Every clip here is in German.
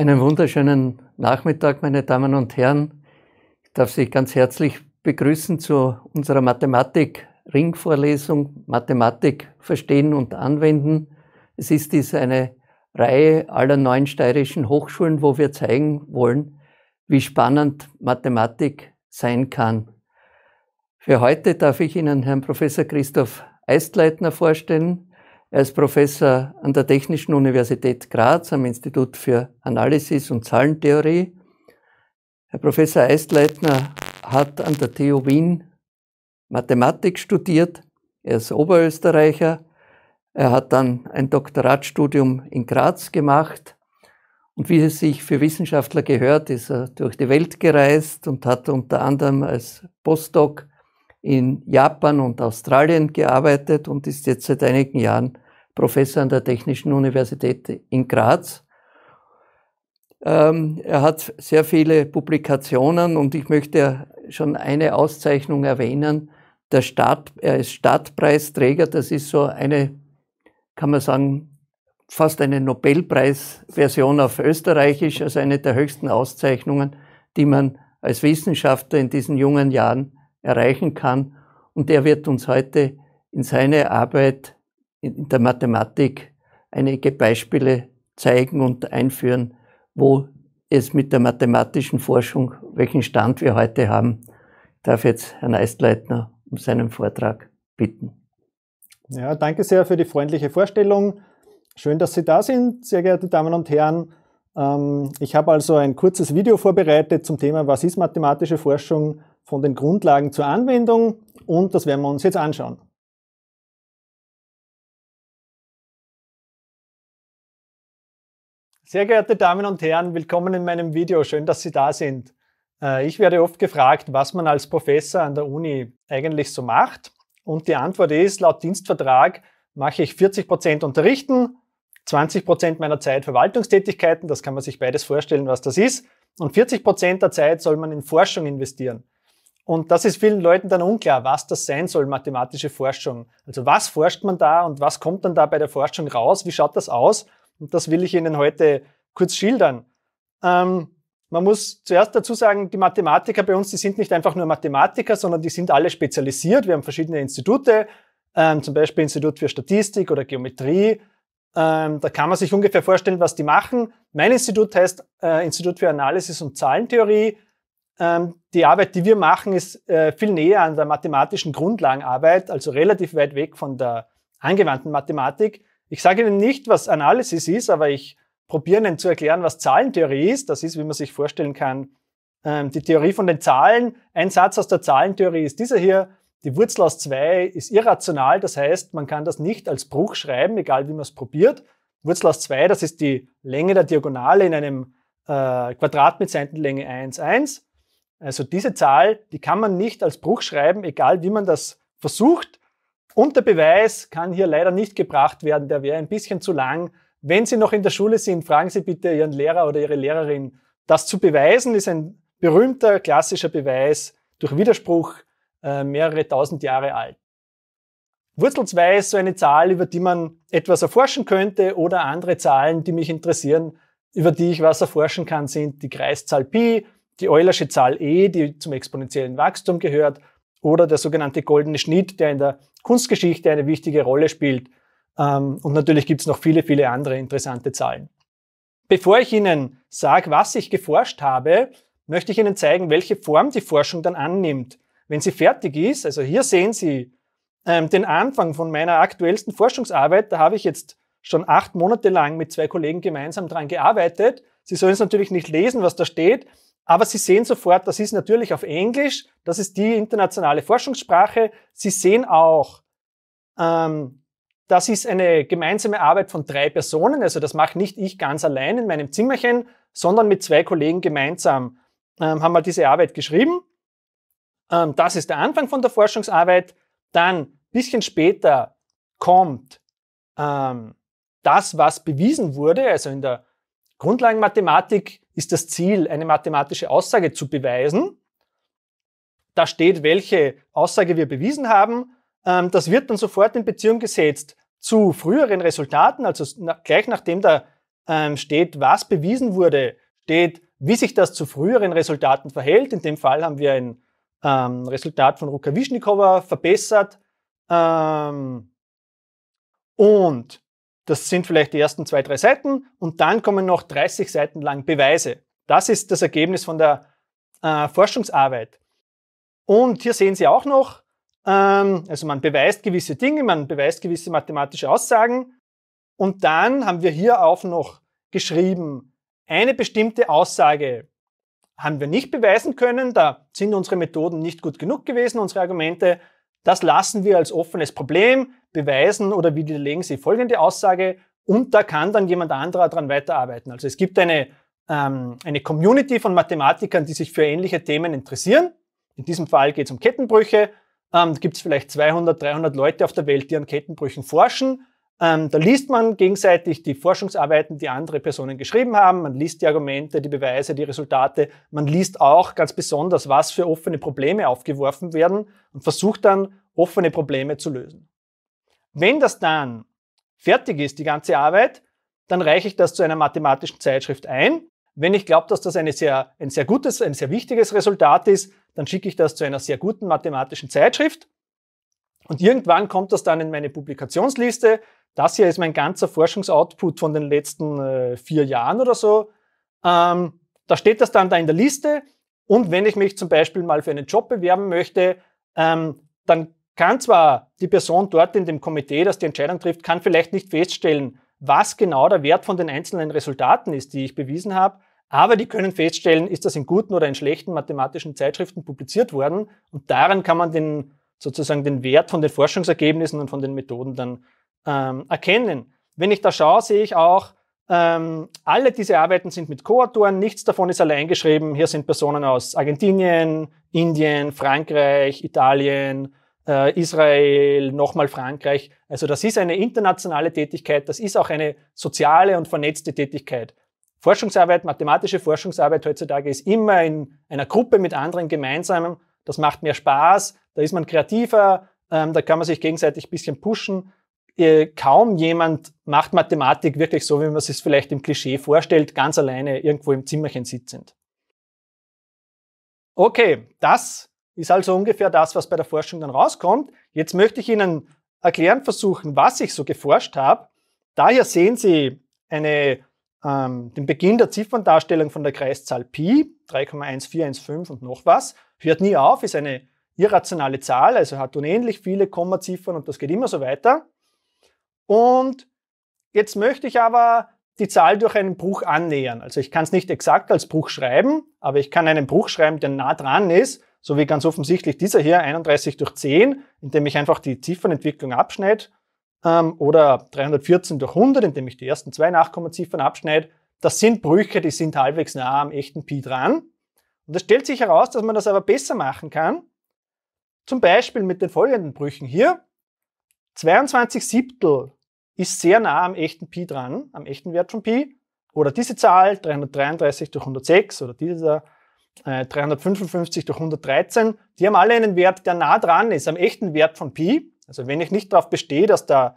Einen wunderschönen Nachmittag, meine Damen und Herren. Ich darf Sie ganz herzlich begrüßen zu unserer Mathematik-Ringvorlesung Mathematik verstehen und anwenden. Es ist dies eine Reihe aller neuen steirischen Hochschulen, wo wir zeigen wollen, wie spannend Mathematik sein kann. Für heute darf ich Ihnen Herrn Professor Christoph Eistleitner vorstellen. Er ist Professor an der Technischen Universität Graz am Institut für Analysis und Zahlentheorie. Herr Professor Eistleitner hat an der TU Wien Mathematik studiert. Er ist Oberösterreicher. Er hat dann ein Doktoratstudium in Graz gemacht. Und wie es sich für Wissenschaftler gehört, ist er durch die Welt gereist und hat unter anderem als Postdoc in Japan und Australien gearbeitet und ist jetzt seit einigen Jahren Professor an der Technischen Universität in Graz. Ähm, er hat sehr viele Publikationen und ich möchte schon eine Auszeichnung erwähnen. Der Staat, er ist Stadtpreisträger, das ist so eine, kann man sagen, fast eine Nobelpreisversion auf Österreichisch, also eine der höchsten Auszeichnungen, die man als Wissenschaftler in diesen jungen Jahren erreichen kann. Und er wird uns heute in seiner Arbeit in der Mathematik einige Beispiele zeigen und einführen, wo es mit der mathematischen Forschung, welchen Stand wir heute haben. Ich darf jetzt Herrn Eistleitner um seinen Vortrag bitten. Ja, danke sehr für die freundliche Vorstellung. Schön, dass Sie da sind, sehr geehrte Damen und Herren. Ähm, ich habe also ein kurzes Video vorbereitet zum Thema, was ist mathematische Forschung? von den Grundlagen zur Anwendung und das werden wir uns jetzt anschauen. Sehr geehrte Damen und Herren, willkommen in meinem Video. Schön, dass Sie da sind. Äh, ich werde oft gefragt, was man als Professor an der Uni eigentlich so macht. Und die Antwort ist, laut Dienstvertrag mache ich 40% Prozent Unterrichten, 20% Prozent meiner Zeit Verwaltungstätigkeiten, das kann man sich beides vorstellen, was das ist, und 40% Prozent der Zeit soll man in Forschung investieren. Und das ist vielen Leuten dann unklar, was das sein soll, mathematische Forschung. Also was forscht man da und was kommt dann da bei der Forschung raus? Wie schaut das aus? Und das will ich Ihnen heute kurz schildern. Ähm, man muss zuerst dazu sagen, die Mathematiker bei uns, die sind nicht einfach nur Mathematiker, sondern die sind alle spezialisiert. Wir haben verschiedene Institute, ähm, zum Beispiel Institut für Statistik oder Geometrie. Ähm, da kann man sich ungefähr vorstellen, was die machen. Mein Institut heißt äh, Institut für Analysis und Zahlentheorie. Ähm, die Arbeit, die wir machen, ist äh, viel näher an der mathematischen Grundlagenarbeit, also relativ weit weg von der angewandten Mathematik. Ich sage Ihnen nicht, was Analysis ist, aber ich probiere Ihnen zu erklären, was Zahlentheorie ist. Das ist, wie man sich vorstellen kann, ähm, die Theorie von den Zahlen. Ein Satz aus der Zahlentheorie ist dieser hier. Die Wurzel aus 2 ist irrational, das heißt, man kann das nicht als Bruch schreiben, egal wie man es probiert. Wurzel aus 2, das ist die Länge der Diagonale in einem äh, Quadrat mit Seitenlänge 1, 1. Also diese Zahl, die kann man nicht als Bruch schreiben, egal wie man das versucht. Und der Beweis kann hier leider nicht gebracht werden, der wäre ein bisschen zu lang. Wenn Sie noch in der Schule sind, fragen Sie bitte Ihren Lehrer oder Ihre Lehrerin. Das zu beweisen ist ein berühmter klassischer Beweis durch Widerspruch, äh, mehrere tausend Jahre alt. Wurzel 2 ist so eine Zahl, über die man etwas erforschen könnte oder andere Zahlen, die mich interessieren, über die ich was erforschen kann, sind die Kreiszahl Pi, die Eulersche Zahl e, die zum exponentiellen Wachstum gehört, oder der sogenannte goldene Schnitt, der in der Kunstgeschichte eine wichtige Rolle spielt. Ähm, und natürlich gibt es noch viele, viele andere interessante Zahlen. Bevor ich Ihnen sage, was ich geforscht habe, möchte ich Ihnen zeigen, welche Form die Forschung dann annimmt. Wenn sie fertig ist, also hier sehen Sie ähm, den Anfang von meiner aktuellsten Forschungsarbeit, da habe ich jetzt schon acht Monate lang mit zwei Kollegen gemeinsam daran gearbeitet. Sie sollen es natürlich nicht lesen, was da steht, aber Sie sehen sofort, das ist natürlich auf Englisch, das ist die internationale Forschungssprache. Sie sehen auch, ähm, das ist eine gemeinsame Arbeit von drei Personen. Also das mache nicht ich ganz allein in meinem Zimmerchen, sondern mit zwei Kollegen gemeinsam ähm, haben wir diese Arbeit geschrieben. Ähm, das ist der Anfang von der Forschungsarbeit. Dann, bisschen später, kommt ähm, das, was bewiesen wurde. Also in der Grundlagenmathematik ist das Ziel, eine mathematische Aussage zu beweisen. Da steht, welche Aussage wir bewiesen haben. Ähm, das wird dann sofort in Beziehung gesetzt zu früheren Resultaten, also gleich nachdem da ähm, steht, was bewiesen wurde, steht, wie sich das zu früheren Resultaten verhält. In dem Fall haben wir ein ähm, Resultat von Rukavischnikova verbessert. und das sind vielleicht die ersten zwei, drei Seiten und dann kommen noch 30 Seiten lang Beweise. Das ist das Ergebnis von der äh, Forschungsarbeit. Und hier sehen Sie auch noch, ähm, also man beweist gewisse Dinge, man beweist gewisse mathematische Aussagen. Und dann haben wir hier auch noch geschrieben, eine bestimmte Aussage haben wir nicht beweisen können, da sind unsere Methoden nicht gut genug gewesen, unsere Argumente. Das lassen wir als offenes Problem beweisen oder widerlegen sie folgende Aussage und da kann dann jemand anderer daran weiterarbeiten. Also es gibt eine, ähm, eine Community von Mathematikern, die sich für ähnliche Themen interessieren. In diesem Fall geht es um Kettenbrüche. Ähm, gibt es vielleicht 200, 300 Leute auf der Welt, die an Kettenbrüchen forschen. Ähm, da liest man gegenseitig die Forschungsarbeiten, die andere Personen geschrieben haben. Man liest die Argumente, die Beweise, die Resultate. Man liest auch ganz besonders, was für offene Probleme aufgeworfen werden und versucht dann, offene Probleme zu lösen. Wenn das dann fertig ist, die ganze Arbeit, dann reiche ich das zu einer mathematischen Zeitschrift ein. Wenn ich glaube, dass das sehr, ein sehr gutes, ein sehr wichtiges Resultat ist, dann schicke ich das zu einer sehr guten mathematischen Zeitschrift. Und irgendwann kommt das dann in meine Publikationsliste. Das hier ist mein ganzer Forschungsoutput von den letzten äh, vier Jahren oder so. Ähm, da steht das dann da in der Liste. Und wenn ich mich zum Beispiel mal für einen Job bewerben möchte, ähm, dann kann zwar die Person dort in dem Komitee, das die Entscheidung trifft, kann vielleicht nicht feststellen, was genau der Wert von den einzelnen Resultaten ist, die ich bewiesen habe, aber die können feststellen, ist das in guten oder in schlechten mathematischen Zeitschriften publiziert worden und daran kann man den sozusagen den Wert von den Forschungsergebnissen und von den Methoden dann ähm, erkennen. Wenn ich da schaue, sehe ich auch, ähm, alle diese Arbeiten sind mit Co-Autoren, nichts davon ist allein geschrieben. Hier sind Personen aus Argentinien, Indien, Frankreich, Italien, äh, Israel, nochmal Frankreich. Also das ist eine internationale Tätigkeit, das ist auch eine soziale und vernetzte Tätigkeit. Forschungsarbeit, mathematische Forschungsarbeit heutzutage ist immer in einer Gruppe mit anderen gemeinsam. Das macht mehr Spaß, da ist man kreativer, ähm, da kann man sich gegenseitig ein bisschen pushen. Äh, kaum jemand macht Mathematik wirklich so, wie man es sich vielleicht im Klischee vorstellt, ganz alleine irgendwo im Zimmerchen sitzend. Okay, das ist also ungefähr das, was bei der Forschung dann rauskommt. Jetzt möchte ich Ihnen erklären versuchen, was ich so geforscht habe. Daher sehen Sie eine, ähm, den Beginn der Zifferndarstellung von der Kreiszahl Pi, 3,1415 und noch was. Hört nie auf, ist eine irrationale Zahl, also hat unendlich viele Kommaziffern und das geht immer so weiter. Und jetzt möchte ich aber die Zahl durch einen Bruch annähern. Also ich kann es nicht exakt als Bruch schreiben, aber ich kann einen Bruch schreiben, der nah dran ist so wie ganz offensichtlich dieser hier 31 durch 10, indem ich einfach die Ziffernentwicklung abschneide, ähm, oder 314 durch 100, indem ich die ersten zwei Nachkommaziffern abschneide. Das sind Brüche, die sind halbwegs nah am echten Pi dran. Und es stellt sich heraus, dass man das aber besser machen kann. Zum Beispiel mit den folgenden Brüchen hier. 22 Siebtel ist sehr nah am echten Pi dran, am echten Wert von Pi. Oder diese Zahl, 333 durch 106 oder dieser 355 äh, durch 113, die haben alle einen Wert, der nah dran ist am echten Wert von Pi. Also wenn ich nicht darauf bestehe, dass da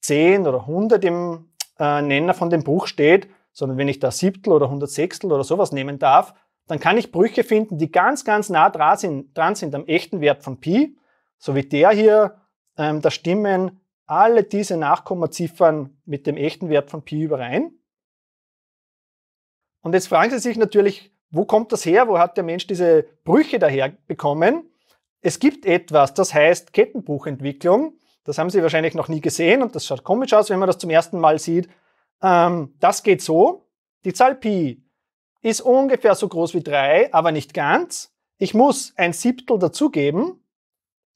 10 oder 100 im äh, Nenner von dem Bruch steht, sondern wenn ich da Siebtel oder Hundertsechstel oder sowas nehmen darf, dann kann ich Brüche finden, die ganz, ganz nah dran sind, dran sind am echten Wert von Pi, so wie der hier, ähm, da stimmen alle diese Nachkommaziffern mit dem echten Wert von Pi überein. Und jetzt fragen Sie sich natürlich, wo kommt das her? Wo hat der Mensch diese Brüche daher bekommen? Es gibt etwas, das heißt Kettenbruchentwicklung. Das haben Sie wahrscheinlich noch nie gesehen und das schaut komisch aus, wenn man das zum ersten Mal sieht. Ähm, das geht so. Die Zahl Pi ist ungefähr so groß wie drei, aber nicht ganz. Ich muss ein Siebtel dazugeben,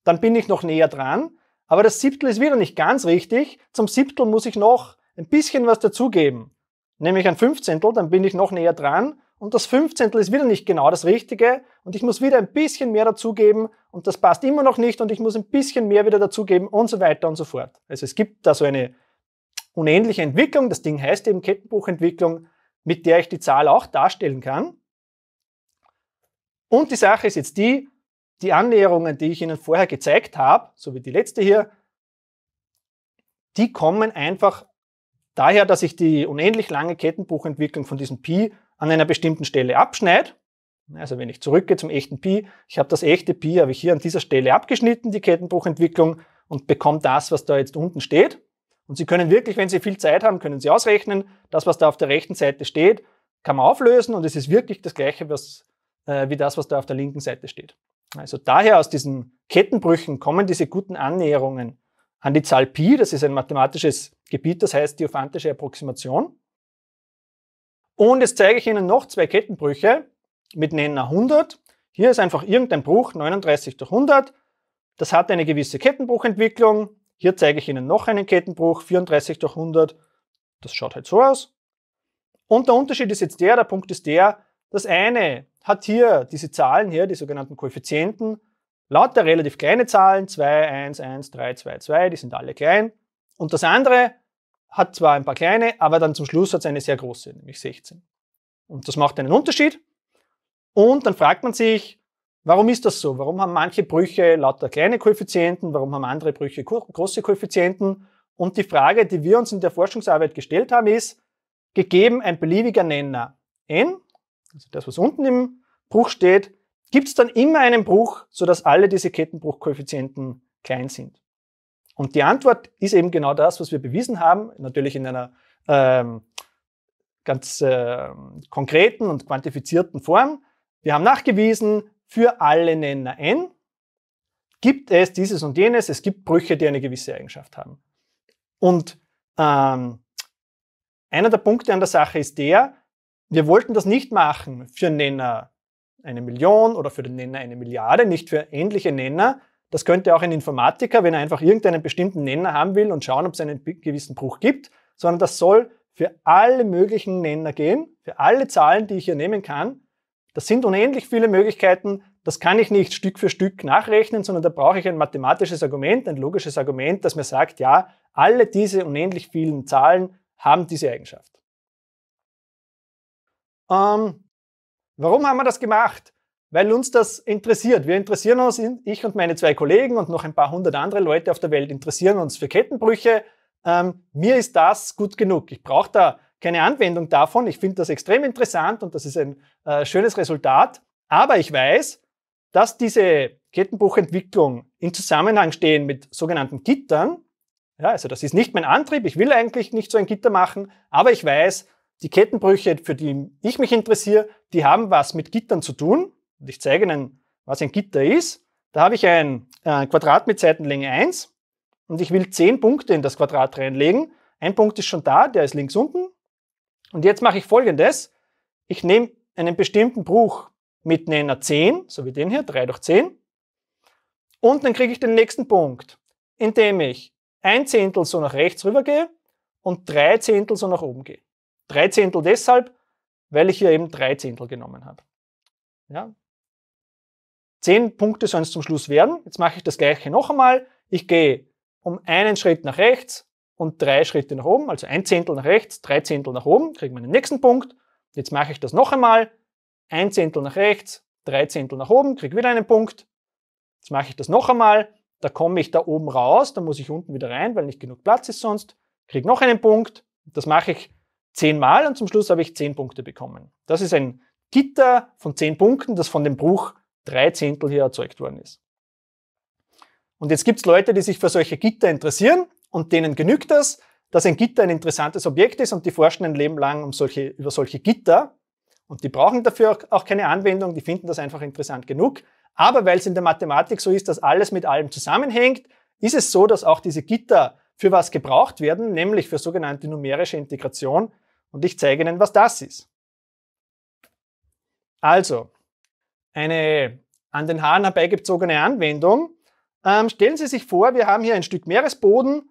dann bin ich noch näher dran. Aber das Siebtel ist wieder nicht ganz richtig. Zum Siebtel muss ich noch ein bisschen was dazugeben. Nämlich ein Fünfzehntel, dann bin ich noch näher dran und das 15. ist wieder nicht genau das Richtige und ich muss wieder ein bisschen mehr dazugeben und das passt immer noch nicht und ich muss ein bisschen mehr wieder dazugeben und so weiter und so fort. Also es gibt da so eine unendliche Entwicklung, das Ding heißt eben Kettenbuchentwicklung, mit der ich die Zahl auch darstellen kann. Und die Sache ist jetzt die, die Annäherungen, die ich Ihnen vorher gezeigt habe, so wie die letzte hier, die kommen einfach daher, dass ich die unendlich lange Kettenbuchentwicklung von diesem Pi an einer bestimmten Stelle abschneide, also wenn ich zurückgehe zum echten Pi, ich habe das echte Pi, habe ich hier an dieser Stelle abgeschnitten, die Kettenbruchentwicklung, und bekomme das, was da jetzt unten steht. Und Sie können wirklich, wenn Sie viel Zeit haben, können Sie ausrechnen, das, was da auf der rechten Seite steht, kann man auflösen und es ist wirklich das gleiche was, äh, wie das, was da auf der linken Seite steht. Also daher aus diesen Kettenbrüchen kommen diese guten Annäherungen an die Zahl Pi, das ist ein mathematisches Gebiet, das heißt diophantische Approximation. Und jetzt zeige ich Ihnen noch zwei Kettenbrüche mit Nenner 100. Hier ist einfach irgendein Bruch, 39 durch 100. Das hat eine gewisse Kettenbruchentwicklung. Hier zeige ich Ihnen noch einen Kettenbruch, 34 durch 100. Das schaut halt so aus. Und der Unterschied ist jetzt der, der Punkt ist der, das eine hat hier diese Zahlen hier, die sogenannten Koeffizienten, lauter relativ kleine Zahlen, 2, 1, 1, 3, 2, 2, die sind alle klein. Und das andere hat zwar ein paar kleine, aber dann zum Schluss hat es eine sehr große, nämlich 16. Und das macht einen Unterschied. Und dann fragt man sich, warum ist das so? Warum haben manche Brüche lauter kleine Koeffizienten? Warum haben andere Brüche große Koeffizienten? Und die Frage, die wir uns in der Forschungsarbeit gestellt haben, ist, gegeben ein beliebiger Nenner n, also das, was unten im Bruch steht, gibt es dann immer einen Bruch, sodass alle diese Kettenbruchkoeffizienten klein sind. Und die Antwort ist eben genau das, was wir bewiesen haben, natürlich in einer ähm, ganz äh, konkreten und quantifizierten Form. Wir haben nachgewiesen, für alle Nenner n gibt es dieses und jenes, es gibt Brüche, die eine gewisse Eigenschaft haben. Und ähm, einer der Punkte an der Sache ist der, wir wollten das nicht machen für Nenner eine Million oder für den Nenner eine Milliarde, nicht für ähnliche Nenner, das könnte auch ein Informatiker, wenn er einfach irgendeinen bestimmten Nenner haben will und schauen, ob es einen gewissen Bruch gibt, sondern das soll für alle möglichen Nenner gehen, für alle Zahlen, die ich hier nehmen kann. Das sind unendlich viele Möglichkeiten. Das kann ich nicht Stück für Stück nachrechnen, sondern da brauche ich ein mathematisches Argument, ein logisches Argument, das mir sagt, ja, alle diese unendlich vielen Zahlen haben diese Eigenschaft. Ähm, warum haben wir das gemacht? weil uns das interessiert. Wir interessieren uns, ich und meine zwei Kollegen und noch ein paar hundert andere Leute auf der Welt interessieren uns für Kettenbrüche. Ähm, mir ist das gut genug. Ich brauche da keine Anwendung davon. Ich finde das extrem interessant und das ist ein äh, schönes Resultat. Aber ich weiß, dass diese Kettenbruchentwicklung in Zusammenhang stehen mit sogenannten Gittern. Ja, also das ist nicht mein Antrieb. Ich will eigentlich nicht so ein Gitter machen, aber ich weiß, die Kettenbrüche, für die ich mich interessiere, die haben was mit Gittern zu tun und ich zeige Ihnen, was ein Gitter ist. Da habe ich ein äh, Quadrat mit Seitenlänge 1 und ich will 10 Punkte in das Quadrat reinlegen. Ein Punkt ist schon da, der ist links unten. Und jetzt mache ich folgendes. Ich nehme einen bestimmten Bruch mit Nenner 10, so wie den hier, 3 durch 10. Und dann kriege ich den nächsten Punkt, indem ich ein Zehntel so nach rechts rüber gehe und drei Zehntel so nach oben gehe. Drei Zehntel deshalb, weil ich hier eben drei Zehntel genommen habe. Ja, 10 Punkte sollen es zum Schluss werden. Jetzt mache ich das gleiche noch einmal. Ich gehe um einen Schritt nach rechts und drei Schritte nach oben, also ein Zehntel nach rechts, drei Zehntel nach oben, kriege meinen nächsten Punkt. Jetzt mache ich das noch einmal. Ein Zehntel nach rechts, drei Zehntel nach oben, kriege wieder einen Punkt. Jetzt mache ich das noch einmal. Da komme ich da oben raus, da muss ich unten wieder rein, weil nicht genug Platz ist sonst. Kriege noch einen Punkt. Das mache ich zehnmal und zum Schluss habe ich zehn Punkte bekommen. Das ist ein Gitter von zehn Punkten, das von dem Bruch drei Zehntel hier erzeugt worden ist. Und jetzt gibt es Leute, die sich für solche Gitter interessieren und denen genügt das, dass ein Gitter ein interessantes Objekt ist und die forschen ein Leben lang um solche, über solche Gitter. Und die brauchen dafür auch keine Anwendung, die finden das einfach interessant genug. Aber weil es in der Mathematik so ist, dass alles mit allem zusammenhängt, ist es so, dass auch diese Gitter für was gebraucht werden, nämlich für sogenannte numerische Integration. Und ich zeige Ihnen, was das ist. Also, eine an den Haaren herbeigezogene Anwendung. Ähm, stellen Sie sich vor, wir haben hier ein Stück Meeresboden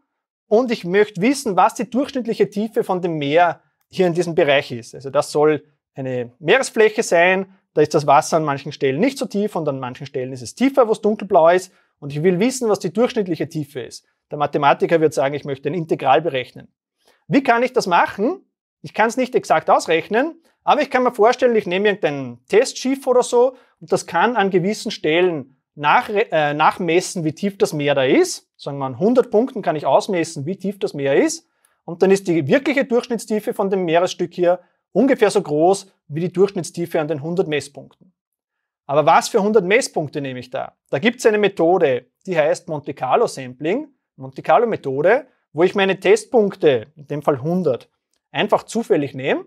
und ich möchte wissen, was die durchschnittliche Tiefe von dem Meer hier in diesem Bereich ist. Also das soll eine Meeresfläche sein, da ist das Wasser an manchen Stellen nicht so tief und an manchen Stellen ist es tiefer, wo es dunkelblau ist und ich will wissen, was die durchschnittliche Tiefe ist. Der Mathematiker wird sagen, ich möchte ein Integral berechnen. Wie kann ich das machen? Ich kann es nicht exakt ausrechnen, aber ich kann mir vorstellen, ich nehme irgendein Testschiff oder so und das kann an gewissen Stellen nach, äh, nachmessen, wie tief das Meer da ist. Sagen wir an 100 Punkten kann ich ausmessen, wie tief das Meer ist. Und dann ist die wirkliche Durchschnittstiefe von dem Meeresstück hier ungefähr so groß wie die Durchschnittstiefe an den 100 Messpunkten. Aber was für 100 Messpunkte nehme ich da? Da gibt es eine Methode, die heißt Monte Carlo Sampling, Monte Carlo Methode, wo ich meine Testpunkte, in dem Fall 100, einfach zufällig nehmen.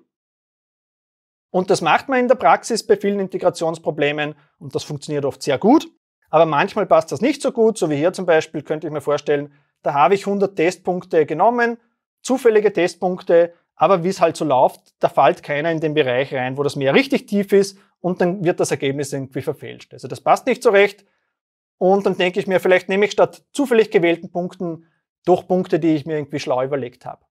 Und das macht man in der Praxis bei vielen Integrationsproblemen und das funktioniert oft sehr gut. Aber manchmal passt das nicht so gut, so wie hier zum Beispiel könnte ich mir vorstellen, da habe ich 100 Testpunkte genommen, zufällige Testpunkte, aber wie es halt so läuft, da fällt keiner in den Bereich rein, wo das Meer richtig tief ist und dann wird das Ergebnis irgendwie verfälscht. Also das passt nicht so recht. Und dann denke ich mir, vielleicht nehme ich statt zufällig gewählten Punkten doch Punkte, die ich mir irgendwie schlau überlegt habe.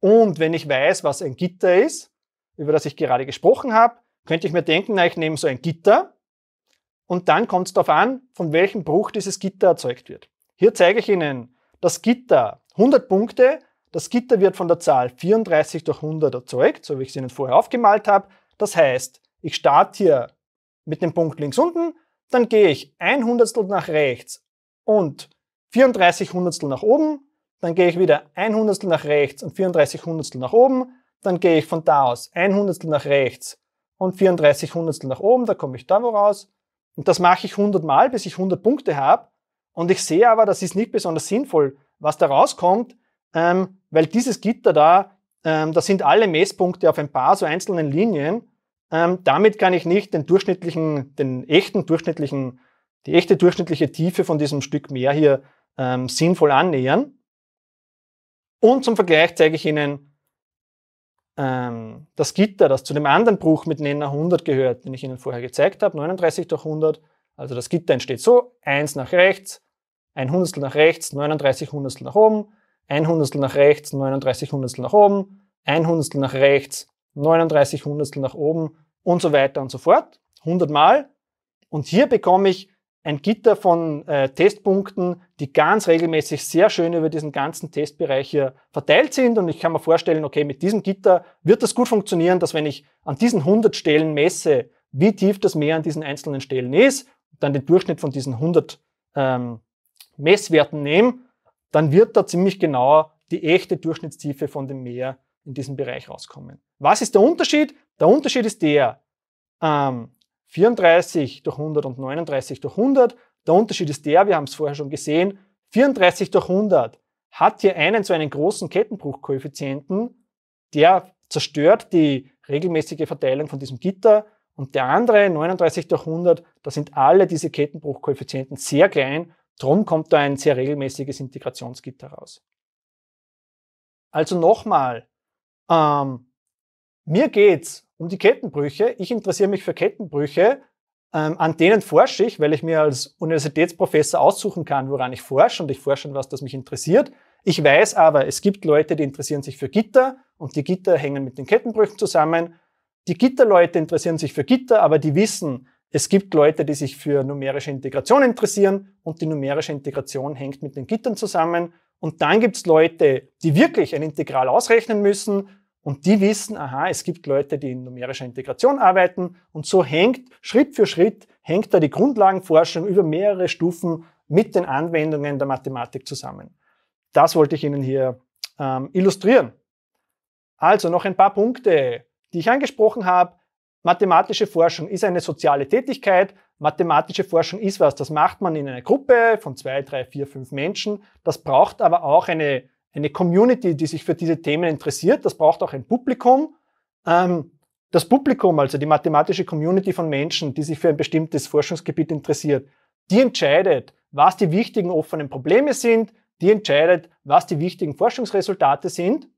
Und wenn ich weiß, was ein Gitter ist, über das ich gerade gesprochen habe, könnte ich mir denken, na, ich nehme so ein Gitter und dann kommt es darauf an, von welchem Bruch dieses Gitter erzeugt wird. Hier zeige ich Ihnen das Gitter 100 Punkte. Das Gitter wird von der Zahl 34 durch 100 erzeugt, so wie ich es Ihnen vorher aufgemalt habe. Das heißt, ich starte hier mit dem Punkt links unten, dann gehe ich ein Hundertstel nach rechts und 34 Hundertstel nach oben dann gehe ich wieder ein Hundertstel nach rechts und 34 Hundertstel nach oben. Dann gehe ich von da aus ein Hundertstel nach rechts und 34 Hundertstel nach oben. Da komme ich da wo raus. Und das mache ich 100 Mal, bis ich 100 Punkte habe. Und ich sehe aber, das ist nicht besonders sinnvoll, was da rauskommt, ähm, weil dieses Gitter da, ähm, da sind alle Messpunkte auf ein paar so einzelnen Linien. Ähm, damit kann ich nicht den durchschnittlichen, den echten durchschnittlichen, die echte durchschnittliche Tiefe von diesem Stück mehr hier ähm, sinnvoll annähern. Und zum Vergleich zeige ich Ihnen ähm, das Gitter, das zu dem anderen Bruch mit Nenner 100 gehört, den ich Ihnen vorher gezeigt habe, 39 durch 100. Also das Gitter entsteht so, 1 nach rechts, 1 Hundertstel nach rechts, 39 Hundertstel nach oben, 1 Hundertstel nach rechts, 39 Hundertstel nach oben, 1 Hundertstel nach rechts, 39 Hundertstel nach oben und so weiter und so fort. 100 Mal. Und hier bekomme ich ein Gitter von äh, Testpunkten, die ganz regelmäßig sehr schön über diesen ganzen Testbereich hier verteilt sind. Und ich kann mir vorstellen, okay, mit diesem Gitter wird das gut funktionieren, dass wenn ich an diesen 100 Stellen messe, wie tief das Meer an diesen einzelnen Stellen ist, dann den Durchschnitt von diesen 100 ähm, Messwerten nehme, dann wird da ziemlich genau die echte Durchschnittstiefe von dem Meer in diesem Bereich rauskommen. Was ist der Unterschied? Der Unterschied ist der, ähm, 34 durch 100 und 39 durch 100. Der Unterschied ist der, wir haben es vorher schon gesehen, 34 durch 100 hat hier einen so einen großen Kettenbruchkoeffizienten, der zerstört die regelmäßige Verteilung von diesem Gitter und der andere 39 durch 100, da sind alle diese Kettenbruchkoeffizienten sehr klein, drum kommt da ein sehr regelmäßiges Integrationsgitter raus. Also nochmal, ähm, mir geht's um die Kettenbrüche. Ich interessiere mich für Kettenbrüche. Ähm, an denen forsche ich, weil ich mir als Universitätsprofessor aussuchen kann, woran ich forsche und ich forsche an was, das mich interessiert. Ich weiß aber, es gibt Leute, die interessieren sich für Gitter und die Gitter hängen mit den Kettenbrüchen zusammen. Die Gitterleute interessieren sich für Gitter, aber die wissen, es gibt Leute, die sich für numerische Integration interessieren und die numerische Integration hängt mit den Gittern zusammen. Und dann gibt's Leute, die wirklich ein Integral ausrechnen müssen und die wissen, aha, es gibt Leute, die in numerischer Integration arbeiten und so hängt Schritt für Schritt, hängt da die Grundlagenforschung über mehrere Stufen mit den Anwendungen der Mathematik zusammen. Das wollte ich Ihnen hier ähm, illustrieren. Also noch ein paar Punkte, die ich angesprochen habe. Mathematische Forschung ist eine soziale Tätigkeit. Mathematische Forschung ist was, das macht man in einer Gruppe von zwei, drei, vier, fünf Menschen. Das braucht aber auch eine eine Community, die sich für diese Themen interessiert. Das braucht auch ein Publikum. Ähm, das Publikum, also die mathematische Community von Menschen, die sich für ein bestimmtes Forschungsgebiet interessiert, die entscheidet, was die wichtigen offenen Probleme sind, die entscheidet, was die wichtigen Forschungsresultate sind.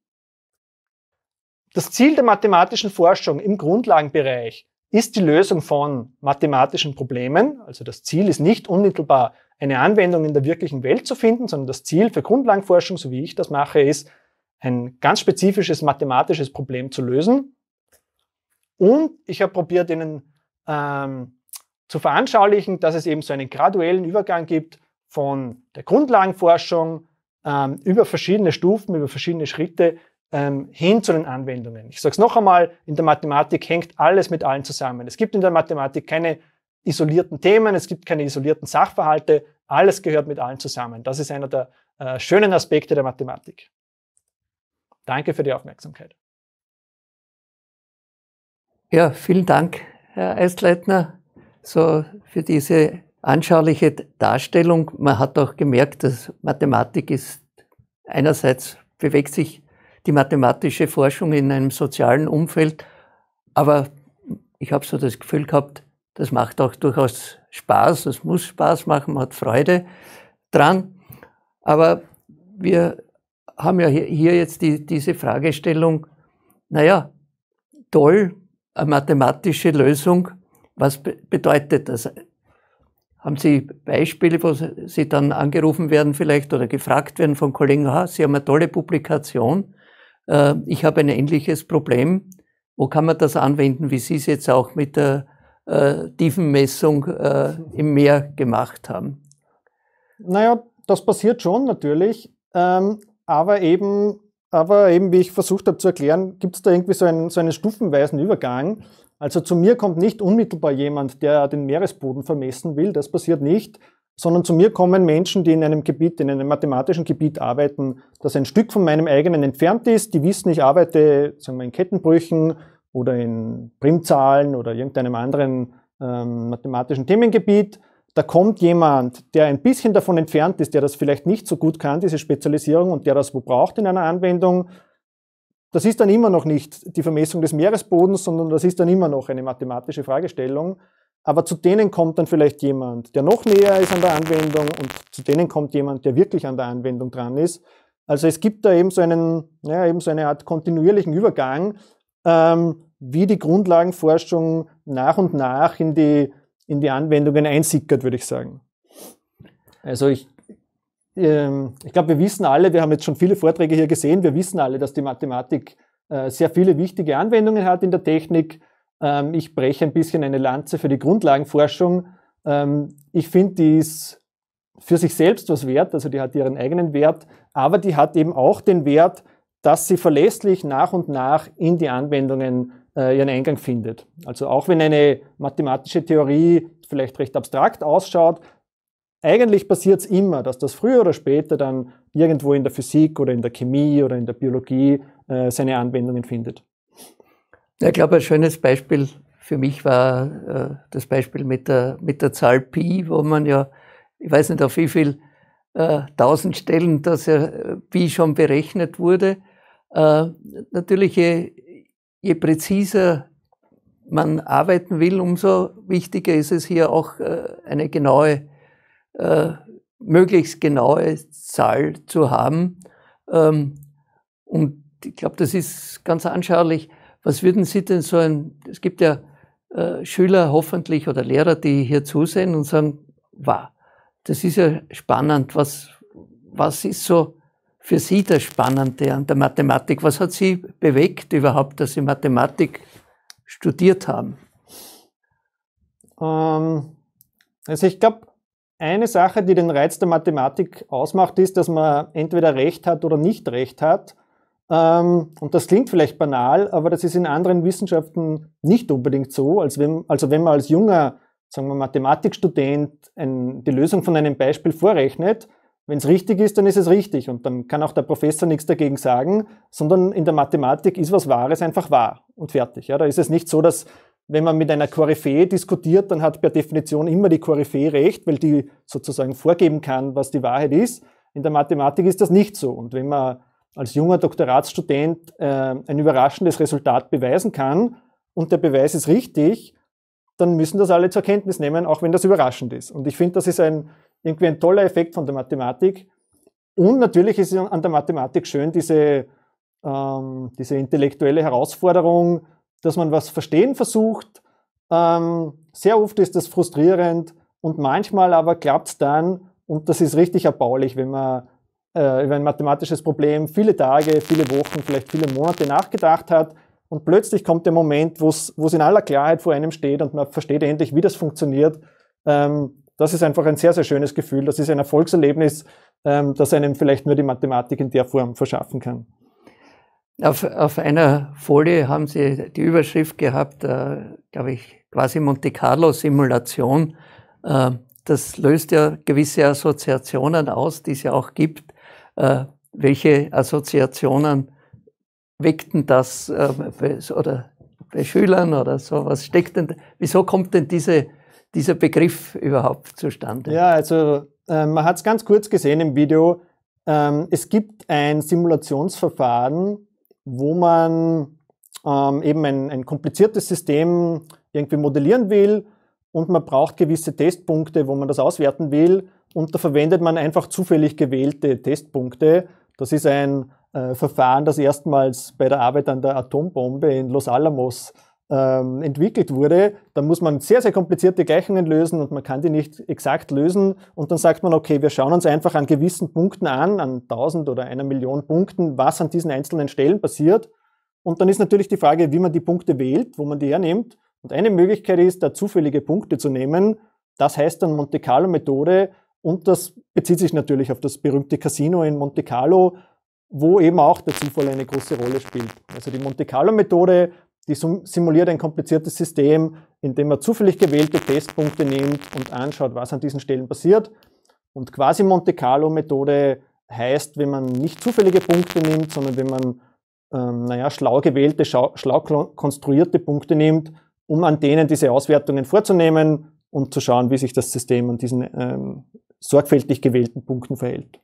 Das Ziel der mathematischen Forschung im Grundlagenbereich ist die Lösung von mathematischen Problemen. Also das Ziel ist nicht unmittelbar eine Anwendung in der wirklichen Welt zu finden, sondern das Ziel für Grundlagenforschung, so wie ich das mache, ist, ein ganz spezifisches mathematisches Problem zu lösen. Und ich habe probiert, Ihnen ähm, zu veranschaulichen, dass es eben so einen graduellen Übergang gibt von der Grundlagenforschung ähm, über verschiedene Stufen, über verschiedene Schritte ähm, hin zu den Anwendungen. Ich sage es noch einmal, in der Mathematik hängt alles mit allen zusammen. Es gibt in der Mathematik keine isolierten Themen, es gibt keine isolierten Sachverhalte, alles gehört mit allen zusammen. Das ist einer der äh, schönen Aspekte der Mathematik. Danke für die Aufmerksamkeit. Ja, vielen Dank, Herr Eisleitner, so für diese anschauliche Darstellung. Man hat auch gemerkt, dass Mathematik ist einerseits bewegt sich die mathematische Forschung in einem sozialen Umfeld, aber ich habe so das Gefühl gehabt, das macht auch durchaus Spaß, das muss Spaß machen, man hat Freude dran. Aber wir haben ja hier jetzt die, diese Fragestellung, naja, toll, eine mathematische Lösung, was bedeutet das? Haben Sie Beispiele, wo Sie dann angerufen werden vielleicht oder gefragt werden von Kollegen, ah, Sie haben eine tolle Publikation, äh, ich habe ein ähnliches Problem, wo kann man das anwenden, wie Sie es jetzt auch mit der äh, Tiefenmessung äh, im Meer gemacht haben. Naja, das passiert schon natürlich, ähm, aber eben, aber eben, wie ich versucht habe zu erklären, gibt es da irgendwie so einen, so einen stufenweisen Übergang. Also zu mir kommt nicht unmittelbar jemand, der den Meeresboden vermessen will, das passiert nicht, sondern zu mir kommen Menschen, die in einem Gebiet, in einem mathematischen Gebiet arbeiten, das ein Stück von meinem eigenen entfernt ist, die wissen, ich arbeite sagen wir, in Kettenbrüchen oder in Primzahlen oder irgendeinem anderen ähm, mathematischen Themengebiet. Da kommt jemand, der ein bisschen davon entfernt ist, der das vielleicht nicht so gut kann, diese Spezialisierung, und der das wo braucht in einer Anwendung. Das ist dann immer noch nicht die Vermessung des Meeresbodens, sondern das ist dann immer noch eine mathematische Fragestellung. Aber zu denen kommt dann vielleicht jemand, der noch näher ist an der Anwendung und zu denen kommt jemand, der wirklich an der Anwendung dran ist. Also es gibt da eben so, einen, ja, eben so eine Art kontinuierlichen Übergang, ähm, wie die Grundlagenforschung nach und nach in die, in die Anwendungen einsickert, würde ich sagen. Also ich, ähm, ich glaube, wir wissen alle, wir haben jetzt schon viele Vorträge hier gesehen, wir wissen alle, dass die Mathematik äh, sehr viele wichtige Anwendungen hat in der Technik. Ähm, ich breche ein bisschen eine Lanze für die Grundlagenforschung. Ähm, ich finde, die ist für sich selbst was wert, also die hat ihren eigenen Wert, aber die hat eben auch den Wert, dass sie verlässlich nach und nach in die Anwendungen äh, ihren Eingang findet. Also auch wenn eine mathematische Theorie vielleicht recht abstrakt ausschaut, eigentlich passiert es immer, dass das früher oder später dann irgendwo in der Physik oder in der Chemie oder in der Biologie äh, seine Anwendungen findet. Ich glaube, ein schönes Beispiel für mich war äh, das Beispiel mit der, mit der Zahl Pi, wo man ja, ich weiß nicht auf wie viel äh, tausend äh, Stellen, dass ja äh, Pi schon berechnet wurde. Äh, natürlich, je, je präziser man arbeiten will, umso wichtiger ist es hier auch äh, eine genaue, äh, möglichst genaue Zahl zu haben. Ähm, und ich glaube, das ist ganz anschaulich. Was würden Sie denn so ein, es gibt ja äh, Schüler hoffentlich oder Lehrer, die hier zusehen und sagen, wow, das ist ja spannend, was, was ist so für Sie das Spannende an der Mathematik? Was hat Sie bewegt überhaupt, dass Sie Mathematik studiert haben? Ähm, also ich glaube, eine Sache, die den Reiz der Mathematik ausmacht, ist, dass man entweder recht hat oder nicht recht hat. Ähm, und das klingt vielleicht banal, aber das ist in anderen Wissenschaften nicht unbedingt so. Als wenn, also wenn man als junger, sagen wir, Mathematikstudent ein, die Lösung von einem Beispiel vorrechnet, wenn es richtig ist, dann ist es richtig und dann kann auch der Professor nichts dagegen sagen, sondern in der Mathematik ist was Wahres einfach wahr und fertig. Ja, da ist es nicht so, dass wenn man mit einer Koryphäe diskutiert, dann hat per Definition immer die Koryphäe recht, weil die sozusagen vorgeben kann, was die Wahrheit ist. In der Mathematik ist das nicht so. Und wenn man als junger Doktoratsstudent äh, ein überraschendes Resultat beweisen kann und der Beweis ist richtig, dann müssen das alle zur Kenntnis nehmen, auch wenn das überraschend ist. Und ich finde, das ist ein irgendwie ein toller Effekt von der Mathematik. Und natürlich ist an der Mathematik schön diese, ähm, diese intellektuelle Herausforderung, dass man was verstehen versucht. Ähm, sehr oft ist das frustrierend und manchmal aber klappt es dann und das ist richtig erbaulich, wenn man äh, über ein mathematisches Problem viele Tage, viele Wochen, vielleicht viele Monate nachgedacht hat und plötzlich kommt der Moment, wo es in aller Klarheit vor einem steht und man versteht endlich, wie das funktioniert. Ähm, das ist einfach ein sehr, sehr schönes Gefühl. Das ist ein Erfolgserlebnis, ähm, das einem vielleicht nur die Mathematik in der Form verschaffen kann. Auf, auf einer Folie haben Sie die Überschrift gehabt, äh, glaube ich, quasi Monte Carlo-Simulation. Äh, das löst ja gewisse Assoziationen aus, die es ja auch gibt. Äh, welche Assoziationen weckten das äh, oder bei Schülern oder so? Was steckt denn? Wieso kommt denn diese dieser Begriff überhaupt zustande? Ja, also äh, man hat es ganz kurz gesehen im Video. Ähm, es gibt ein Simulationsverfahren, wo man ähm, eben ein, ein kompliziertes System irgendwie modellieren will und man braucht gewisse Testpunkte, wo man das auswerten will. Und da verwendet man einfach zufällig gewählte Testpunkte. Das ist ein äh, Verfahren, das erstmals bei der Arbeit an der Atombombe in Los Alamos ähm, entwickelt wurde, dann muss man sehr, sehr komplizierte Gleichungen lösen und man kann die nicht exakt lösen. Und dann sagt man, okay, wir schauen uns einfach an gewissen Punkten an, an 1000 oder einer Million Punkten, was an diesen einzelnen Stellen passiert. Und dann ist natürlich die Frage, wie man die Punkte wählt, wo man die hernimmt. Und eine Möglichkeit ist, da zufällige Punkte zu nehmen. Das heißt dann Monte Carlo Methode und das bezieht sich natürlich auf das berühmte Casino in Monte Carlo, wo eben auch der Zufall eine große Rolle spielt. Also die Monte Carlo Methode die simuliert ein kompliziertes System, indem man zufällig gewählte Testpunkte nimmt und anschaut, was an diesen Stellen passiert. Und quasi Monte Carlo-Methode heißt, wenn man nicht zufällige Punkte nimmt, sondern wenn man, ähm, naja, schlau gewählte, schlau konstruierte Punkte nimmt, um an denen diese Auswertungen vorzunehmen und zu schauen, wie sich das System an diesen ähm, sorgfältig gewählten Punkten verhält.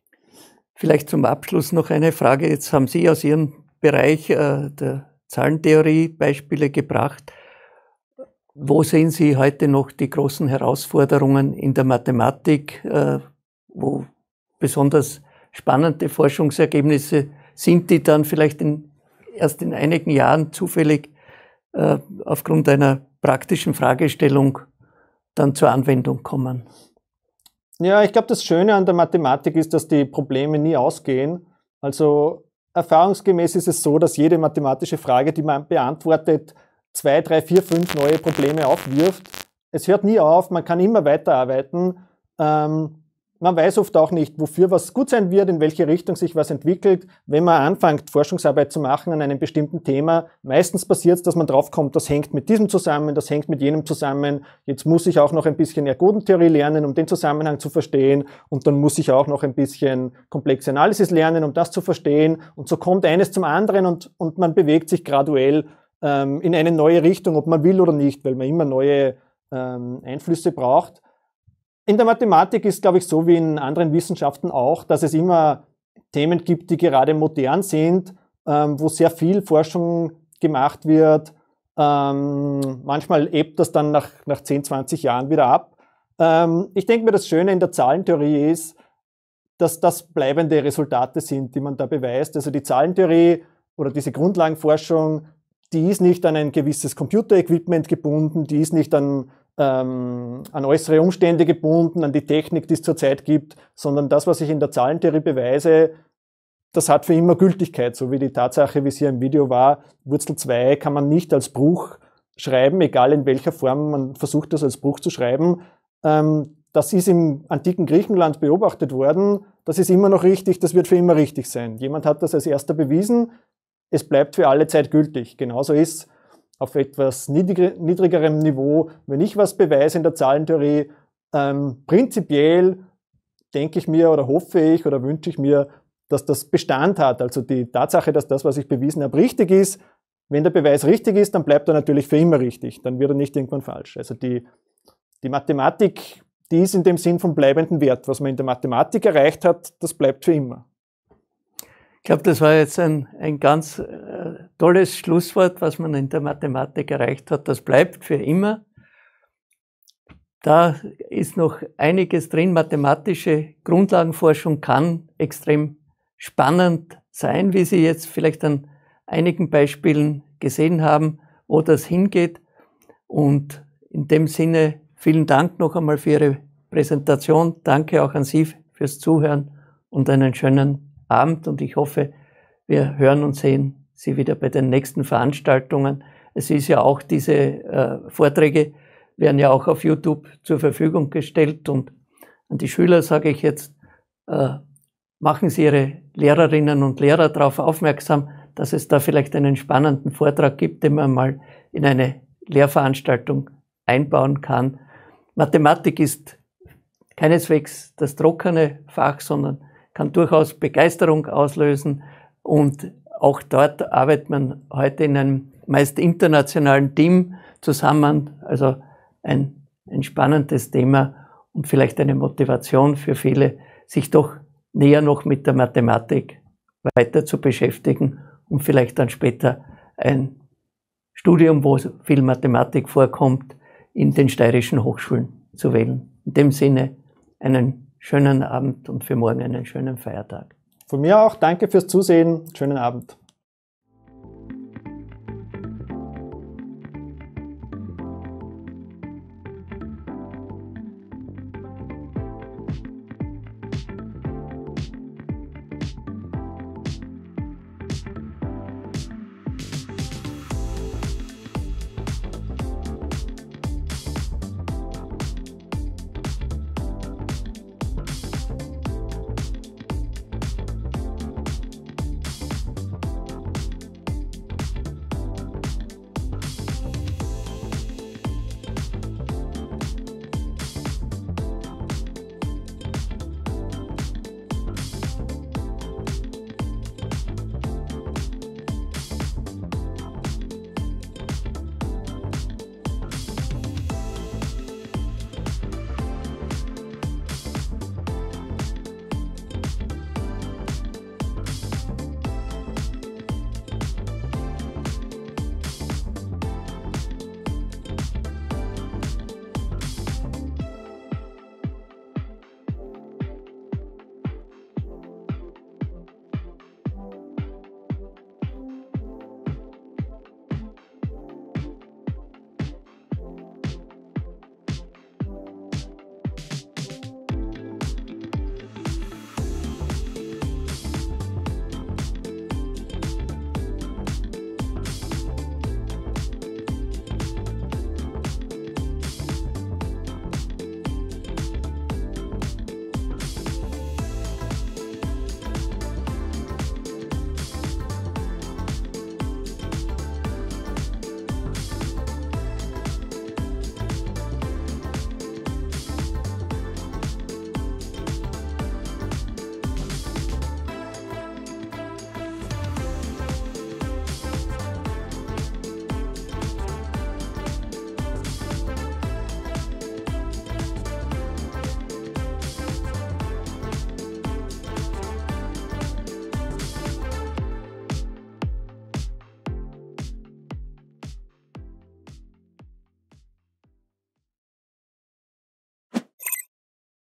Vielleicht zum Abschluss noch eine Frage. Jetzt haben Sie aus Ihrem Bereich äh, der Zahlentheorie-Beispiele gebracht. Wo sehen Sie heute noch die großen Herausforderungen in der Mathematik, äh, wo besonders spannende Forschungsergebnisse sind, die dann vielleicht in, erst in einigen Jahren zufällig äh, aufgrund einer praktischen Fragestellung dann zur Anwendung kommen? Ja, ich glaube, das Schöne an der Mathematik ist, dass die Probleme nie ausgehen. Also erfahrungsgemäß ist es so, dass jede mathematische Frage, die man beantwortet, zwei, drei, vier, fünf neue Probleme aufwirft. Es hört nie auf, man kann immer weiterarbeiten. Ähm, man weiß oft auch nicht, wofür was gut sein wird, in welche Richtung sich was entwickelt. Wenn man anfängt, Forschungsarbeit zu machen an einem bestimmten Thema, meistens passiert es, dass man draufkommt, das hängt mit diesem zusammen, das hängt mit jenem zusammen. Jetzt muss ich auch noch ein bisschen Ergodentheorie lernen, um den Zusammenhang zu verstehen. Und dann muss ich auch noch ein bisschen komplexe Analysis lernen, um das zu verstehen. Und so kommt eines zum anderen und, und man bewegt sich graduell ähm, in eine neue Richtung, ob man will oder nicht, weil man immer neue ähm, Einflüsse braucht. In der Mathematik ist, glaube ich, so wie in anderen Wissenschaften auch, dass es immer Themen gibt, die gerade modern sind, ähm, wo sehr viel Forschung gemacht wird. Ähm, manchmal ebbt das dann nach, nach 10, 20 Jahren wieder ab. Ähm, ich denke mir, das Schöne in der Zahlentheorie ist, dass das bleibende Resultate sind, die man da beweist. Also die Zahlentheorie oder diese Grundlagenforschung, die ist nicht an ein gewisses Computerequipment gebunden, die ist nicht an ähm, an äußere Umstände gebunden, an die Technik, die es zurzeit gibt, sondern das, was ich in der Zahlentheorie beweise, das hat für immer Gültigkeit, so wie die Tatsache, wie es hier im Video war, Wurzel 2 kann man nicht als Bruch schreiben, egal in welcher Form man versucht, das als Bruch zu schreiben. Ähm, das ist im antiken Griechenland beobachtet worden, das ist immer noch richtig, das wird für immer richtig sein. Jemand hat das als erster bewiesen, es bleibt für alle Zeit gültig. Genauso ist auf etwas niedrig, niedrigerem Niveau, wenn ich was beweise in der Zahlentheorie, ähm, prinzipiell denke ich mir oder hoffe ich oder wünsche ich mir, dass das Bestand hat. Also die Tatsache, dass das, was ich bewiesen habe, richtig ist. Wenn der Beweis richtig ist, dann bleibt er natürlich für immer richtig. Dann wird er nicht irgendwann falsch. Also die, die Mathematik, die ist in dem Sinn vom bleibenden Wert. Was man in der Mathematik erreicht hat, das bleibt für immer. Ich glaube, das war jetzt ein, ein ganz äh, tolles Schlusswort, was man in der Mathematik erreicht hat. Das bleibt für immer. Da ist noch einiges drin. Mathematische Grundlagenforschung kann extrem spannend sein, wie Sie jetzt vielleicht an einigen Beispielen gesehen haben, wo das hingeht. Und in dem Sinne vielen Dank noch einmal für Ihre Präsentation. Danke auch an Sie fürs Zuhören und einen schönen Abend und ich hoffe, wir hören und sehen Sie wieder bei den nächsten Veranstaltungen. Es ist ja auch diese äh, Vorträge werden ja auch auf YouTube zur Verfügung gestellt und an die Schüler sage ich jetzt, äh, machen Sie Ihre Lehrerinnen und Lehrer darauf aufmerksam, dass es da vielleicht einen spannenden Vortrag gibt, den man mal in eine Lehrveranstaltung einbauen kann. Mathematik ist keineswegs das trockene Fach, sondern kann durchaus Begeisterung auslösen und auch dort arbeitet man heute in einem meist internationalen Team zusammen. Also ein, ein spannendes Thema und vielleicht eine Motivation für viele, sich doch näher noch mit der Mathematik weiter zu beschäftigen und vielleicht dann später ein Studium, wo viel Mathematik vorkommt, in den steirischen Hochschulen zu wählen. In dem Sinne einen schönen Abend und für morgen einen schönen Feiertag. Von mir auch danke fürs Zusehen. Schönen Abend.